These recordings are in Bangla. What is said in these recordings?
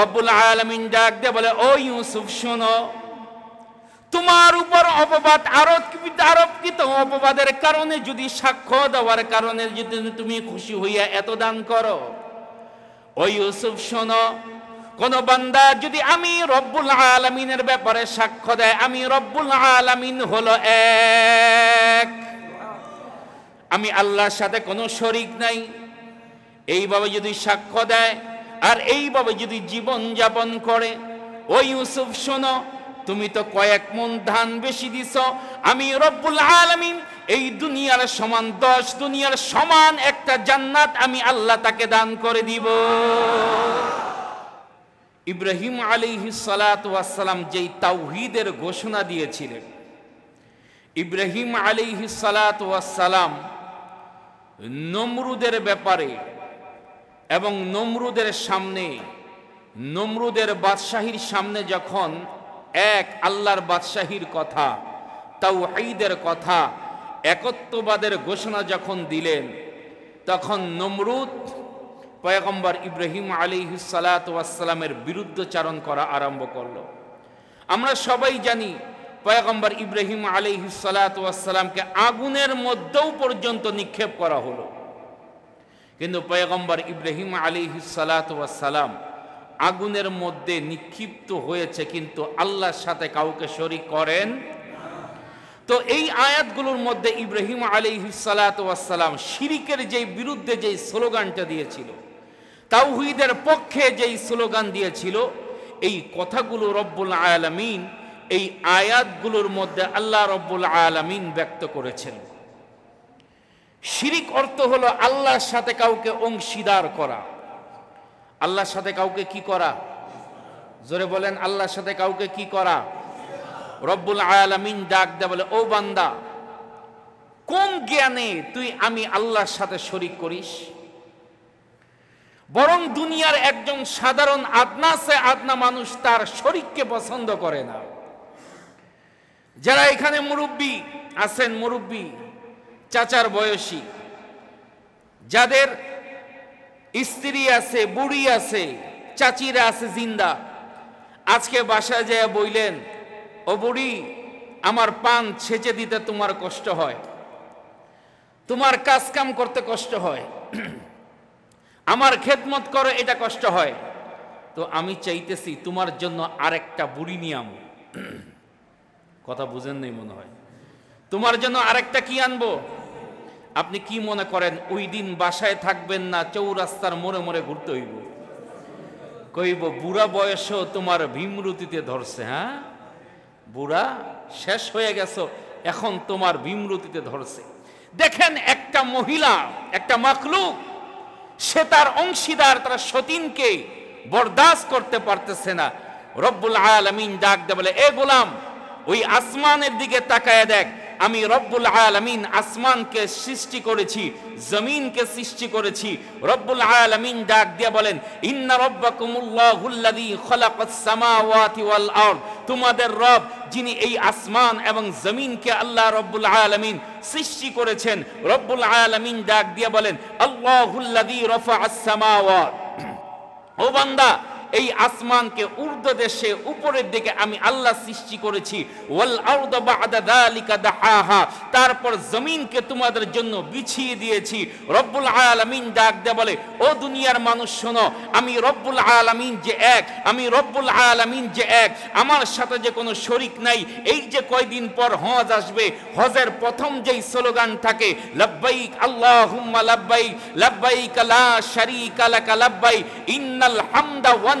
রব্বুল আলমিন ডাক দিয়ে বলে ও ইউসুফ শোনো তোমার উপর অপবাদ আরোপ আরোপিত অপবাদের কারণে যদি সাক্ষ্য দেওয়ার কারণে যদি তুমি খুশি হইয়া এত দান করো ও ইউসুফ শোনো কোন বান্দা যদি আমি রব্বুল আলমিনের ব্যাপারে সাক্ষ্য দেয় আমি রব্বুল আলমিন হলো এক আমি আল্লাহর সাথে কোনো শরিক নাই এইভাবে যদি সাক্ষ্য দেয় আর এইভাবে যদি জীবন যাপন করে ও ইউসুফ শোনো তুমি তো কয়েক মন ধান বেশি দিছ আমি রব্বুল আলমিন এই দুনিয়ার সমান দশ দুনিয়ার সমান একটা জান্নাত আমি আল্লাহ তাকে দান করে দিব ইব্রাহিম আলী সালাতাম যেই তাওহিদের ঘোষণা দিয়েছিলেন ইব্রাহিম আলী সালাতাম নমরুদের ব্যাপারে এবং নমরুদের সামনে নমরুদের বাদশাহীর সামনে যখন এক আল্লাহর বাদশাহীর কথা তাও ঈদের কথা একত্ববাদের ঘোষণা যখন দিলেন তখন নমরুদ পয়গম্বর ইব্রাহিম আলী সালাতামের বিরুদ্ধচারণ করা আরম্ভ করল আমরা সবাই জানি পয়গম্বর ইব্রাহিম আলী সালাতামকে আগুনের মধ্যেও পর্যন্ত নিক্ষেপ করা হলো কিন্তু পয়গম্বর ইব্রাহিম আলী সালাম আগুনের মধ্যে নিক্ষিপ্ত হয়েছে কিন্তু আল্লাহর সাথে কাউকে শরিক করেন তো এই আয়াতগুলোর মধ্যে ইব্রাহিম আলী সালাম শিরিকের যে বিরুদ্ধে যেই স্লোগানটা দিয়েছিল তাওহিদের পক্ষে যেই স্লোগান দিয়েছিল এই কথাগুলো রব্বুল আয়ালামিন এই আয়াতগুলোর মধ্যে আল্লাহ রব্বুল আয়ালামিন ব্যক্ত করেছেন শিরিক অর্থ হলো আল্লাহর সাথে কাউকে অংশীদার করা আল্লাহর সাথে কাউকে কি করা জোরে বলেন আল্লাহর সাথে কাউকে কি করা রব্বুল আয়ালামিন ডাক দে বলে ও বান্দা কোন জ্ঞানে তুই আমি আল্লাহর সাথে শরিক করিস বরং দুনিয়ার একজন সাধারণ আদনা সে আদনা মানুষ তার শরিককে পছন্দ করে না যারা এখানে মুরব্বী আছেন মুরব্বী চাচার বয়সী যাদের স্ত্রী আছে বুড়ি আছে চাচিরা আছে জিন্দা আজকে বাসায় যায় বইলেন ও বুড়ি আমার পান ছেঁচে দিতে তোমার কষ্ট হয় তোমার কাজকাম করতে কষ্ট হয় আমার খেদমত করে এটা কষ্ট হয় তো আমি চাইতেছি তোমার জন্য আরেকটা বুড়ি নিয়ে আমো কথা বুঝেন নেই মনে হয় তোমার জন্য আরেকটা কি আনবো আপনি কি মনে করেন ওই দিন বাসায় থাকবেন না চৌরাস্তার মোড়ে মোড়ে ঘুরতে হইব কইব বুড়া বয়সও তোমার ভীমরুতিতে ধরছে হ্যাঁ বুড়া শেষ হয়ে গেছ এখন তোমার ভীমরুতিতে ধরছে দেখেন একটা মহিলা একটা মাকলুক সে তার অংশীদার তার সতীনকে বরদাস করতে পারতেছে না রব্বুল আলমিন ডাক দে বলে এ গোলাম ওই আসমানের দিকে তাকায় দেখ আমি রব্বুল আলমিন আসমানকে সৃষ্টি করেছি জমিনকে সৃষ্টি করেছি রব্বুল আলমিন ডাক দিয়ে বলেন ইন্না রব্বাকুমুল্লাহুল্লাযী খালাকাস সামাওয়াতি ওয়াল আরদ তোমাদের রব যিনি এই আসমান এবং জমিনকে আল্লাহ রব্বুল আলমিন সৃষ্টি করেছেন রব্বুল আলমিন ডাক দিয়ে বলেন আল্লাহুল্লাযী রফা আস সামাওয়াত ও বান্দা এই আসমানকে উর্দ দেশে উপরের দিকে আমি আল্লাহ সৃষ্টি করেছি তারপর জমিনকে তোমাদের জন্য বিছিয়ে দিয়েছি রব্বুল আলমিন ডাক দে বলে ও দুনিয়ার মানুষ শোনো আমি রব্বুল আলামিন যে এক আমি রব্বুল আলমিন যে এক আমার সাথে যে কোনো শরিক নাই এই যে কয়দিন পর হজ আসবে হজের প্রথম যেই স্লোগান থাকে লব্বাইক আল্লাহ লব্বাইক লব্বাইক লা শারীকা লাকা লব্বাইক ইন্নাল হামদা ওয়ান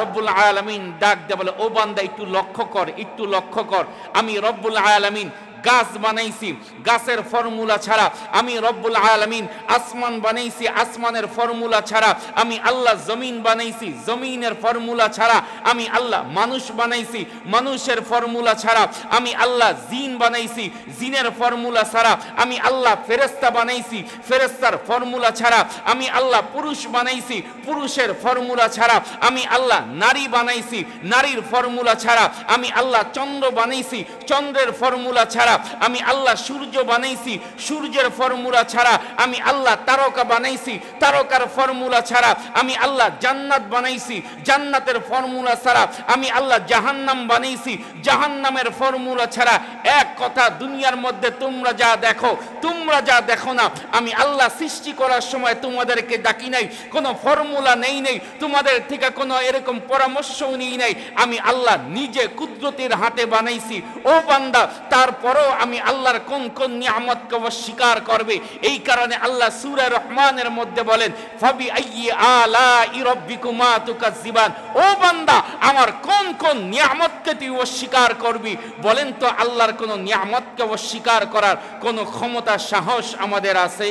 রব্বুল আলমিন ডাক দেয়া বলে ও বান্দা একটু লক্ষ্য কর একটু লক্ষ্য কর আমি রব্বুল আলমিন গাছ বানাইছি গাছের ফর্মুলা ছাড়া আমি রব্বুল আলমিন আসমান বানাইছি আসমানের ফর্মুলা ছাড়া আমি আল্লাহ জমিন বানাইছি জমিনের ফর্মুলা ছাড়া আমি আল্লাহ মানুষ বানাইছি মানুষের ফর্মুলা ছাড়া আমি আল্লাহ জিন বানাইছি জিনের ফর্মুলা ছাড়া আমি আল্লাহ ফেরেস্তা বানাইছি ফেরেস্তার ফর্মুলা ছাড়া আমি আল্লাহ পুরুষ বানাইছি পুরুষের ফর্মুলা ছাড়া আমি আল্লাহ নারী বানাইছি নারীর ফর্মুলা ছাড়া আমি আল্লাহ চন্দ্র বানাইছি চন্দ্রের ফর্মুলা ছাড়া ছাড়া আমি আল্লাহ সূর্য বানাইছি সূর্যের ফর্মুলা ছাড়া আমি আল্লাহ তারকা বানাইছি তারকার ফর্মুলা ছাড়া আমি আল্লাহ জান্নাত বানাইছি জান্নাতের ফর্মুলা ছাড়া আমি আল্লাহ জাহান্নাম বানাইছি জাহান্নামের ফর্মুলা ছাড়া এক কথা দুনিয়ার মধ্যে তোমরা যা দেখো তোমরা যা দেখো না আমি আল্লাহ সৃষ্টি করার সময় তোমাদেরকে ডাকি নাই কোনো ফর্মুলা নেই নেই তোমাদের থেকে কোনো এরকম পরামর্শও নেই নাই আমি আল্লাহ নিজে কুদরতির হাতে বানাইছি ও বান্দা তারপরও তারাও আমি আল্লাহর কোন কোন নিয়ামতকে অস্বীকার করবে এই কারণে আল্লাহ সুরে রহমানের মধ্যে বলেন ফাবি আইয়ে আলা ইরব্বিকুমা তুকাজ্জিবান ও বান্দা আমার কোন কোন নিয়ামতকে তুই অস্বীকার করবি বলেন তো আল্লাহর কোন নিয়ামতকে অস্বীকার করার কোন ক্ষমতা সাহস আমাদের আছে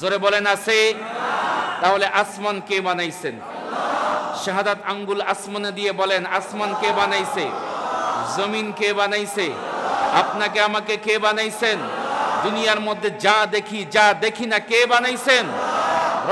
জোরে বলেন আছে তাহলে আসমান কে বানাইছেন শাহাদাত আঙ্গুল আসমানে দিয়ে বলেন আসমান কে বানাইছে জমিন কে বানাইছে আপনাকে আমাকে কে বানাইছেন দুনিয়ার মধ্যে যা দেখি যা দেখি না কে বানাইছেন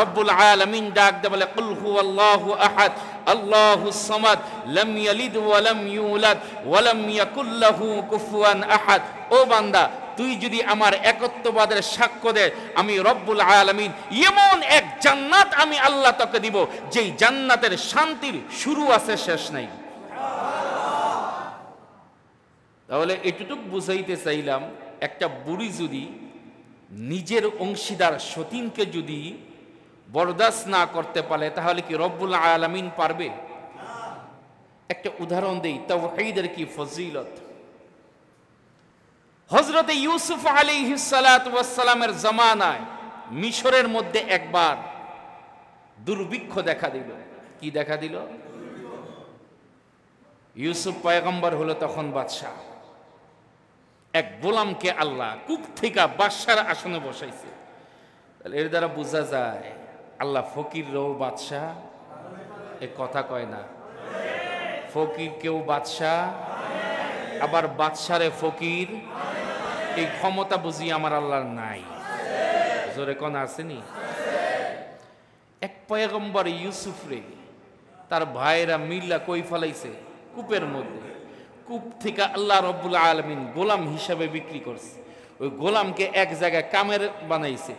রব্বুল আলামিন ডাক দে বলে কুল আল্লাহ আহাদ আল্লাহ সামাদ লাম ইয়ালিদ ওয়া লাম ইউলাদ ওয়া লাম ইয়াকুল লাহু কুফুয়ান আহাদ ও বান্দা তুই যদি আমার একত্ববাদের সাক্ষ্য দে আমি রব্বুল আলামিন এমন এক জান্নাত আমি আল্লাহ তোকে দিব যেই জান্নাতের শান্তির শুরু আছে শেষ নাই তাহলে এটুটুক বুঝাইতে চাইলাম একটা বুড়ি যদি নিজের অংশীদার সতীনকে যদি বরদাস্ত না করতে পারে তাহলে কি রব্বুল আলামিন পারবে একটা উদাহরণ দেই তাওহীদের কি ফজিলত হজরতে ইউসুফ আলী সালাতামের জমানায় মিশরের মধ্যে একবার দুর্ভিক্ষ দেখা দিল কি দেখা দিল ইউসুফ পয়গম্বর হলো তখন বাদশাহ এক গোলামকে আল্লাহ কুক থেকে বাদশার আসনে বসাইছে তাহলে এর দ্বারা বোঝা যায় আল্লাহ ফকির রও বাদশাহ এ কথা কয় না ফকির কেউ বাদশাহ আবার বাদশারে ফকির এই ক্ষমতা বুঝি আমার আল্লাহর নাই জোরে কোন আসেনি এক পয়গম্বর ইউসুফ রে তার ভাইরা মিল্লা কই ফেলাইছে কূপের মধ্যে কূপ থেকে আল্লাহ রব্বুল আলমিন গোলাম হিসাবে বিক্রি করছে ওই গোলামকে এক জায়গায় কামের বানাইছে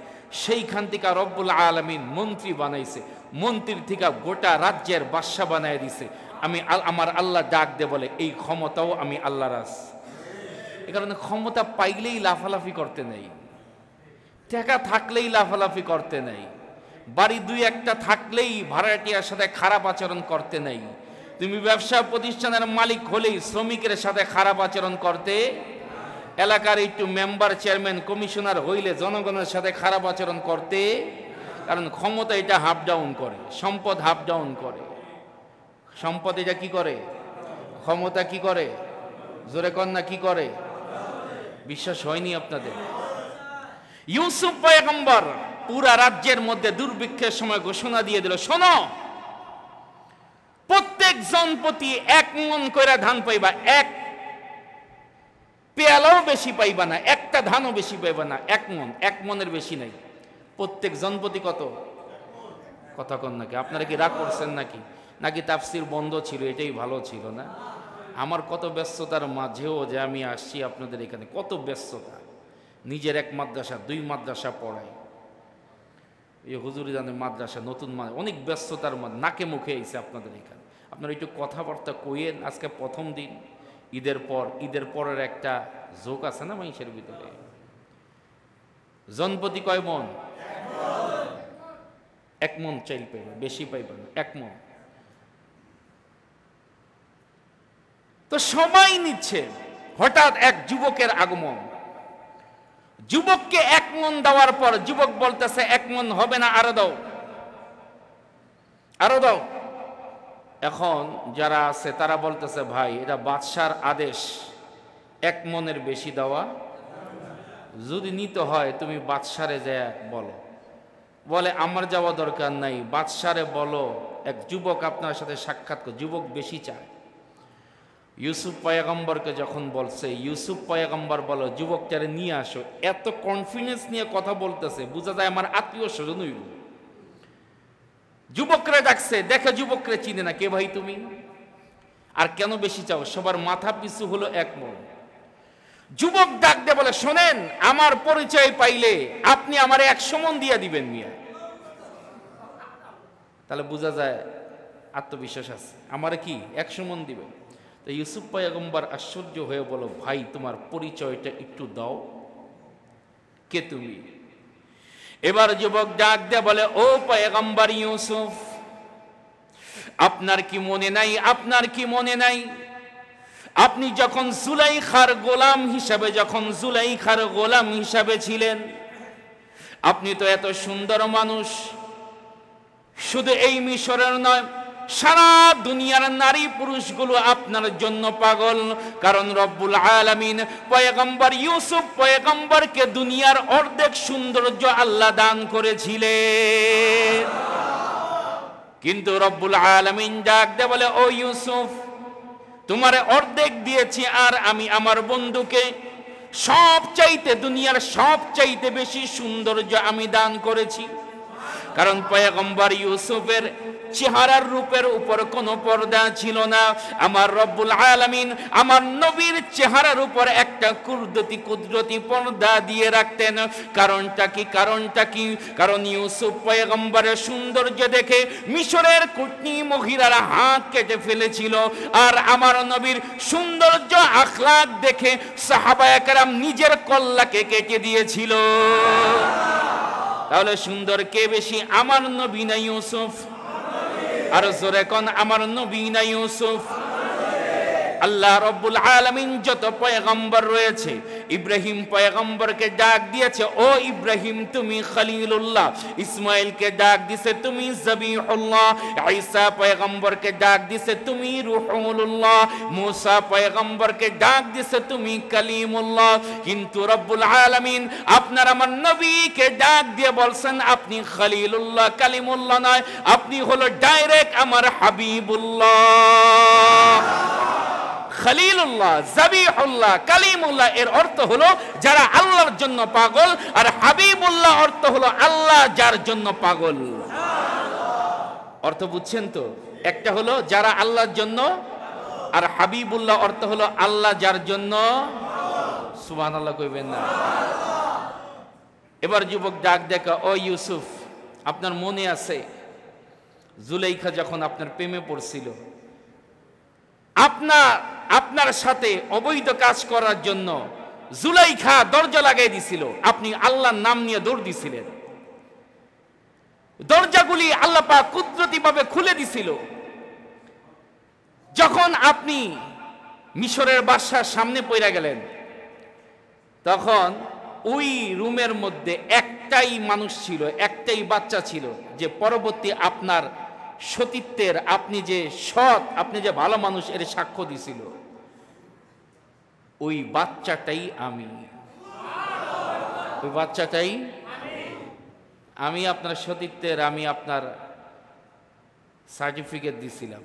সেইখান থেকে রব্বুল আলমিন মন্ত্রী বানাইছে মন্ত্রীর থেকে গোটা রাজ্যের বাদশা বানাই দিছে আমি আমার আল্লাহ ডাক দে বলে এই ক্ষমতাও আমি আল্লাহ রাস এ কারণে ক্ষমতা পাইলেই লাফালাফি করতে নেই টাকা থাকলেই লাফালাফি করতে নেই বাড়ি দুই একটা থাকলেই ভাড়াটিয়ার সাথে খারাপ আচরণ করতে নেই তুমি ব্যবসা প্রতিষ্ঠানের মালিক হলেই শ্রমিকের সাথে খারাপ আচরণ করতে এলাকার একটু মেম্বার চেয়ারম্যান কমিশনার হইলে জনগণের সাথে খারাপ আচরণ করতে কারণ ক্ষমতা এটা হাফ ডাউন করে সম্পদ হাফ ডাউন করে সম্পদ এটা কি করে ক্ষমতা কি করে জোরে কন্যা কি করে বিশ্বাস হয়নি আপনাদের ইউসুফ পয়গম্বর পুরা রাজ্যের মধ্যে দুর্ভিক্ষের সময় ঘোষণা দিয়ে দিল শোনো প্রত্যেক জনপতি এক মন করে ধান পাইবা এক পেয়ালাও বেশি পাইবা না একটা ধানও বেশি পাইবা না এক মন এক মনের বেশি নাই প্রত্যেক জনপতি কত কথা কন নাকি আপনারা কি রাগ করছেন নাকি নাকি তাফসির বন্ধ ছিল এটাই ভালো ছিল না আমার কত ব্যস্ততার মাঝেও যে আমি আসছি আপনাদের এখানে কত ব্যস্ততা নিজের এক মাদ্রাসা দুই মাদ্রাসা পড়াই এই হুজুরি জানে মাদ্রাসা নতুন অনেক ব্যস্ততার নাকে মুখে আইছে আপনাদের এখানে আপনার একটু কথাবার্তা কইয়েন আজকে প্রথম দিন ঈদের পর ঈদের পরের একটা ঝোঁক আছে না মানুষের ভিতরে জনপতি কয় মন এক মন চাইল পাইবেন বেশি পাইবেন এক মন তো সময় নিচ্ছে হঠাৎ এক যুবকের আগমন যুবককে এক মন দেওয়ার পর যুবক বলতেছে এক মন হবে না আরো দাও আরো দাও এখন যারা আছে তারা বলতেছে ভাই এটা বাদশার আদেশ এক মনের বেশি দেওয়া যদি নিতে হয় তুমি বাদশারে যা বলো বলে আমার যাওয়া দরকার নাই বাদশারে বলো এক যুবক আপনার সাথে সাক্ষাৎ কর যুবক বেশি চায় ইউসুফ পয়াগম্বরকে যখন বলছে ইউসুফ পয়াগম্বর বলো যুবকটারে নিয়ে আসো এত কনফিডেন্স নিয়ে কথা বলতেছে বোঝা যায় আমার আত্মীয় স্বজনই যুবকরা ডাকছে দেখে যুবকরা চিনে না কে ভাই তুমি আর কেন বেশি চাও সবার মাথা পিছু হলো এক মন যুবক ডাক দে বলে শোনেন আমার পরিচয় পাইলে আপনি আমার এক সমন দিয়া দিবেন মিয়া তাহলে বোঝা যায় আত্মবিশ্বাস আছে আমার কি এক সমন দিবে তো ইউসুফ পায়গম্বার আশ্চর্য হয়ে বলো ভাই তোমার পরিচয়টা একটু দাও কে তুমি এবার যুবক ডাক দিয়ে বলে ও পয়গম্বর ইউসুফ আপনার কি মনে নাই আপনার কি মনে নাই আপনি যখন জুলাইখার গোলাম হিসাবে যখন জুলাইখার গোলাম হিসাবে ছিলেন আপনি তো এত সুন্দর মানুষ শুধু এই মিশরের নয় সারা দুনিয়ার নারী পুরুষগুলো আপনার জন্য পাগল কারণ রব্বুল আলমিন পয়গম্বর ইউসুফ পয়গম্বরকে দুনিয়ার অর্ধেক সৌন্দর্য আল্লাহ দান করেছিলে কিন্তু রব্বুল আলমিন ডাক দে বলে ও ইউসুফ তোমার অর্ধেক দিয়েছি আর আমি আমার বন্ধুকে সব চাইতে দুনিয়ার সব চাইতে বেশি সৌন্দর্য আমি দান করেছি কারণ পয়গম্বর ইউসুফের চেহারার রূপের উপর কোনো পর্দা ছিল না আমার রব্বুল আলমিন আমার নবীর চেহারার উপর একটা কুদরতি কুদরতি পর্দা দিয়ে রাখতেন কারণটা কি কারণটা কি কারণ ইউসুফ পয়গম্বরের সৌন্দর্য দেখে মিশরের কুটনি মহিলার হাত কেটে ফেলেছিল আর আমার নবীর সৌন্দর্য আখলাদ দেখে সাহাবায়াকারাম নিজের কল্লাকে কেটে দিয়েছিল তাহলে সুন্দর কে বেশি আমার নবী না ইউসুফ আর জোরে কন আমার নবী না ইউসুফ আল্লাহ রব্বুল আলমিন যত পয়গম্বর রয়েছে ইব্রাহিম পয়গম্বরকে ডাক দিয়েছে ও ইব্রাহিম তুমি খলিলুল্লাহ ইসমাইলকে ডাক দিছে তুমি জবিউল্লাহ আইসা পয়গম্বরকে ডাক দিছে তুমি রুহুল্লাহ মুসা পয়গম্বরকে ডাক দিছে তুমি কালিমুল্লাহ কিন্তু রব্বুল আলমিন আপনার আমার নবীকে ডাক দিয়ে বলছেন আপনি খলিলুল্লাহ কালিমুল্লাহ নয় আপনি হলো ডাইরেক্ট আমার হাবিবুল্লাহ খালিলুল্লাহ জাবিহুল্লাহ কালিমুল্লাহ এর অর্থ হলো যারা আল্লাহর জন্য পাগল আর হাবিবুল্লাহ অর্থ হলো আল্লাহ যার জন্য পাগল অর্থ বুঝছেন তো একটা হলো যারা আল্লাহর জন্য আর হাবিবুল্লাহ অর্থ হলো আল্লাহ যার জন্য সুবান আল্লাহ কইবেন না এবার যুবক ডাক দেখা ও ইউসুফ আপনার মনে আছে জুলেইখা যখন আপনার প্রেমে পড়ছিল আপনার আপনার সাথে অবৈধ কাজ করার জন্য জুলাইখা দরজা লাগাই দিছিল আপনি আল্লাহর নাম নিয়ে দৌড় দিছিলেন দরজাগুলি আল্লাপা কুদরতিভাবে খুলে দিছিল যখন আপনি মিশরের বাসার সামনে পইরা গেলেন তখন ওই রুমের মধ্যে একটাই মানুষ ছিল একটাই বাচ্চা ছিল যে পরবর্তী আপনার সতীত্বের আপনি যে সৎ আপনি যে ভালো মানুষ এর সাক্ষ্য দিছিল ওই বাচ্চাটাই আমি ওই বাচ্চাটাই আমি আপনার সতীত্বের আমি আপনার সার্টিফিকেট দিছিলাম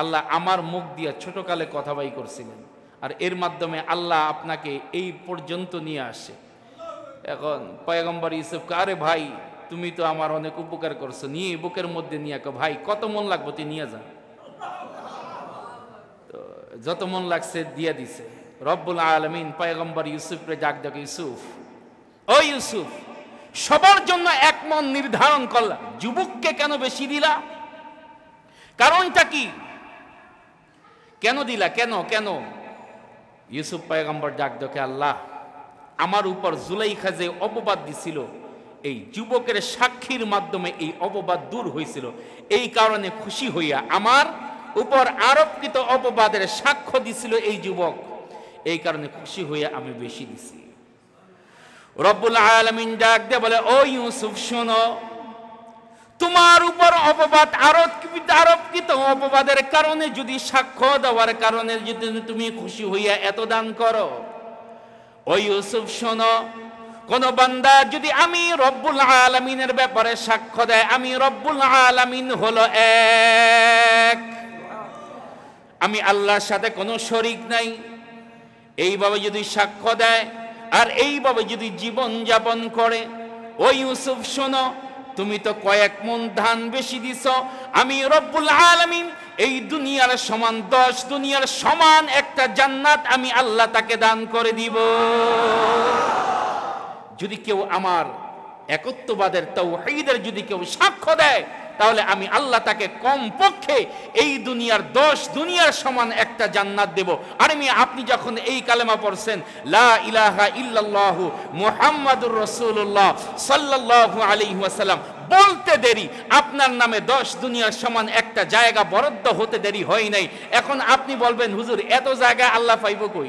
আল্লাহ আমার মুখ দিয়া ছোটকালে কথা বাই করছিলেন আর এর মাধ্যমে আল্লাহ আপনাকে এই পর্যন্ত নিয়ে আসে এখন পয়গম্বর ইউসুফকে আরে ভাই তুমি তো আমার অনেক উপকার করছো নিয়ে বুকের মধ্যে নিয়ে ভাই কত মন লাগবো তুই নিয়ে যা তো যত মন লাগছে দিয়ে দিছে রব্বুল আলমিন পয়গম্বর ইউসুফকে ডাক ডাক ইউসুফ ও ইউসুফ সবার জন্য এক মন নির্ধারণ করলাম যুবককে কেন বেশি দিলা কারণটা কি কেন দিলা কেন কেন ইউসুফ পয়গম্বর ডাক ডকে আল্লাহ আমার উপর জুলাইখা যে অপবাদ দিছিল এই যুবকের সাক্ষীর মাধ্যমে এই অপবাদ দূর হয়েছিল এই কারণে খুশি হইয়া আমার উপর আরোপকৃত অপবাদের সাক্ষ্য দিছিল এই যুবক এই কারণে খুশি হয়ে আমি বেশি দিছি রব্বুল আলমিন ডাক দিয়ে বলে ও ইউসুফ শোনো তোমার উপর অপবাদ আরোপিত আরোপিত অপবাদের কারণে যদি সাক্ষ্য দেওয়ার কারণে যদি তুমি খুশি হইয়া এত দান করো ও ইউসুফ শোনো কোন বান্দা যদি আমি রব্বুল আলমিনের ব্যাপারে সাক্ষ্য দেয় আমি রব্বুল আলমিন হলো এক আমি আল্লাহর সাথে কোনো শরিক নাই এইভাবে যদি সাক্ষ্য দেয় আর এইভাবে যদি জীবন যাপন করে ও ইউসুফ শোনো তুমি তো কয়েক মন ধান বেশি দিছ আমি রব্বুল আলমিন এই দুনিয়ার সমান দশ দুনিয়ার সমান একটা জান্নাত আমি আল্লাহ তাকে দান করে দিব যদি কেউ আমার একত্ববাদের তাও যদি কেউ সাক্ষ্য দেয় তাহলে আমি আল্লাহ তাকে কমপক্ষে এই দুনিয়ার দশ দুনিয়ার সমান একটা জান্নাত দেব আর আমি আপনি যখন এই কালেমা পড়ছেন লা ইলাহা ইল্লাল্লাহু মুহাম্মাদুর রাসূলুল্লাহ সাল্লাল্লাহু আলাইহি ওয়াসাল্লাম বলতে দেরি আপনার নামে দশ দুনিয়ার সমান একটা জায়গা বরাদ্দ হতে দেরি হয় নাই এখন আপনি বলবেন হুজুর এত জায়গা আল্লাহ পাইব কই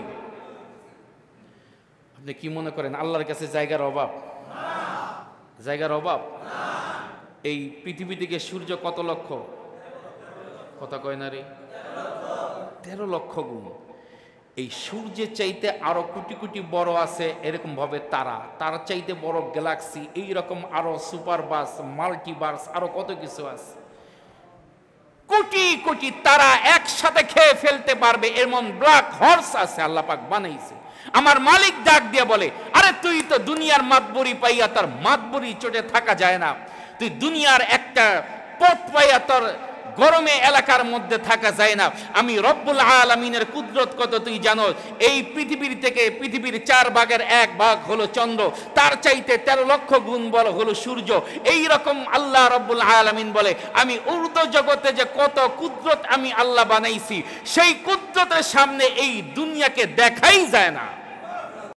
আপনি কি মনে করেন আল্লাহর কাছে জায়গার অভাব জায়গার অভাব এই পৃথিবী থেকে সূর্য কত লক্ষ কথা কয় না রে তেরো লক্ষ গুণ এই সূর্যের চাইতে আরো কোটি কোটি বড় আছে এরকমভাবে তারা তার চাইতে বড় গ্যালাক্সি এই রকম সুপার বাস মাল্টিভার্স আরো কত কিছু আছে কোটি কোটি তারা একসাথে খেয়ে ফেলতে পারবে এমন ব্ল্যাক হর্স আছে আল্লাপাক বানাইছে আমার মালিক ডাক দিয়ে বলে আরে তুই তো দুনিয়ার মাতবরি পাইয়া তার মাতবরি চোটে থাকা যায় না তুই দুনিয়ার একটা পট পাইয়া তোর গরমে এলাকার মধ্যে থাকা যায় না আমি রব্বুল আলমিনের কুদরত কত তুই জানো এই পৃথিবীর থেকে পৃথিবীর চার ভাগের এক ভাগ হলো চন্দ্র তার চাইতে তেরো লক্ষ গুণ বল হলো সূর্য এই রকম আল্লাহ রব্বুল আলমিন বলে আমি উর্দ জগতে যে কত কুদরত আমি আল্লাহ বানাইছি সেই কুদরতের সামনে এই দুনিয়াকে দেখাই যায় না